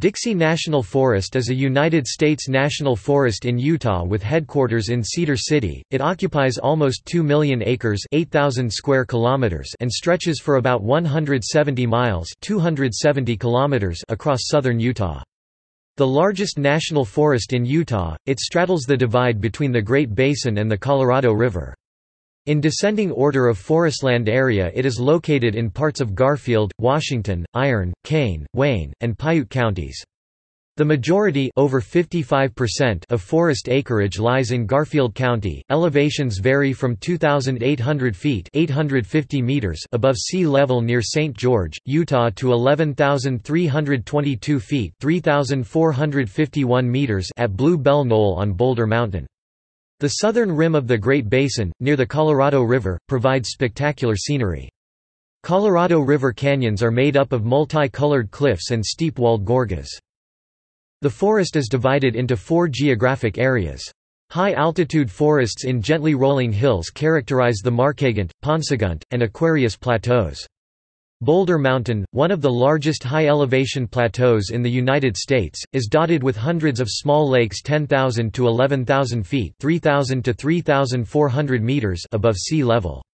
Dixie National Forest is a United States national forest in Utah with headquarters in Cedar City. It occupies almost 2 million acres, 8000 square kilometers, and stretches for about 170 miles, 270 kilometers across southern Utah. The largest national forest in Utah, it straddles the divide between the Great Basin and the Colorado River. In descending order of forestland area it is located in parts of Garfield, Washington, Iron, Kane, Wayne, and Piute counties. The majority over 55% of forest acreage lies in Garfield County. Elevations vary from 2800 feet, 850 meters above sea level near St. George, Utah to 11322 feet, 3451 meters at Blue Bell Knoll on Boulder Mountain. The southern rim of the Great Basin, near the Colorado River, provides spectacular scenery. Colorado River canyons are made up of multi-colored cliffs and steep-walled gorges. The forest is divided into four geographic areas. High-altitude forests in gently rolling hills characterize the Markagunt, Ponsagunt, and Aquarius plateaus. Boulder Mountain, one of the largest high-elevation plateaus in the United States, is dotted with hundreds of small lakes 10,000 to 11,000 feet 3,000 to 3,400 meters above sea level.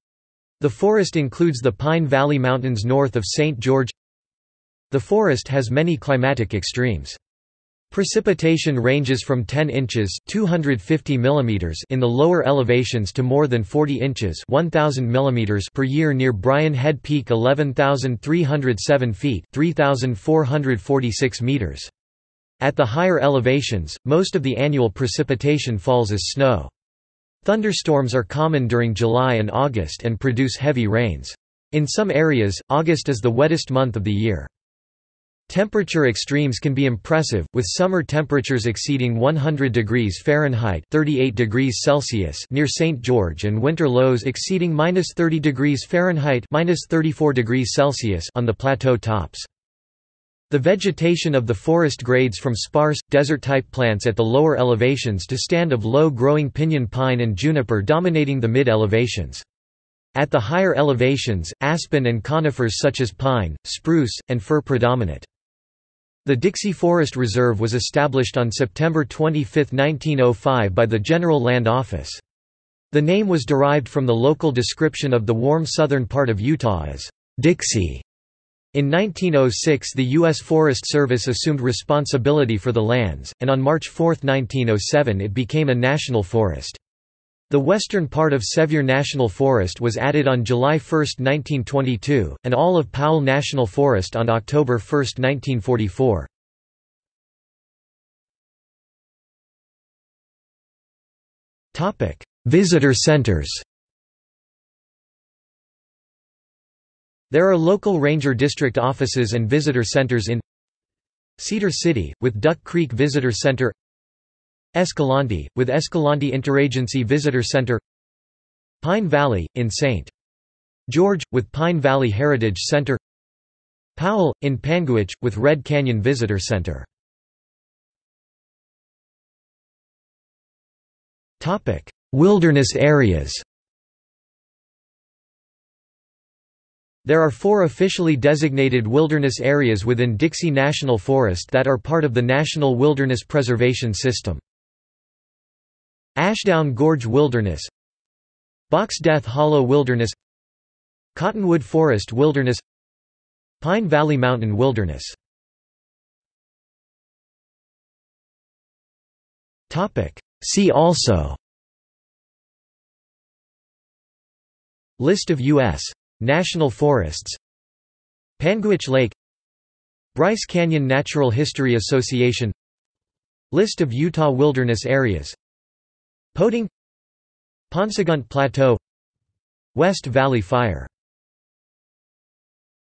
The forest includes the Pine Valley Mountains north of St. George. The forest has many climatic extremes. Precipitation ranges from 10 inches 250 mm in the lower elevations to more than 40 inches 1000 mm per year near Bryan Head Peak 11307 feet 3446 meters. At the higher elevations, most of the annual precipitation falls as snow. Thunderstorms are common during July and August and produce heavy rains. In some areas, August is the wettest month of the year. Temperature extremes can be impressive, with summer temperatures exceeding 100 degrees Fahrenheit 38 degrees Celsius near St. George and winter lows exceeding minus 30 degrees Fahrenheit minus 34 degrees Celsius on the plateau tops. The vegetation of the forest grades from sparse, desert-type plants at the lower elevations to stand of low-growing pinyon pine and juniper dominating the mid-elevations. At the higher elevations, aspen and conifers such as pine, spruce, and fir predominate. The Dixie Forest Reserve was established on September 25, 1905 by the General Land Office. The name was derived from the local description of the warm southern part of Utah as, "'Dixie". In 1906 the U.S. Forest Service assumed responsibility for the lands, and on March 4, 1907 it became a national forest. The western part of Sevier National Forest was added on July 1, 1922, and all of Powell National Forest on October 1, 1944. Visitor centers There are local ranger district offices and visitor centers in Cedar City, with Duck Creek Visitor Center Escalante, with Escalante Interagency Visitor Center Pine Valley, in St. George, with Pine Valley Heritage Center Powell, in Panguitch, with Red Canyon Visitor Center Wilderness areas There are four officially designated wilderness areas within Dixie National Forest that are part of the National Wilderness Preservation System. Ashdown Gorge Wilderness Box Death Hollow Wilderness Cottonwood Forest Wilderness Pine Valley Mountain Wilderness See also List of U.S. National Forests Panguitch Lake Bryce Canyon Natural History Association List of Utah Wilderness Areas Poding Ponsagunt Plateau West Valley Fire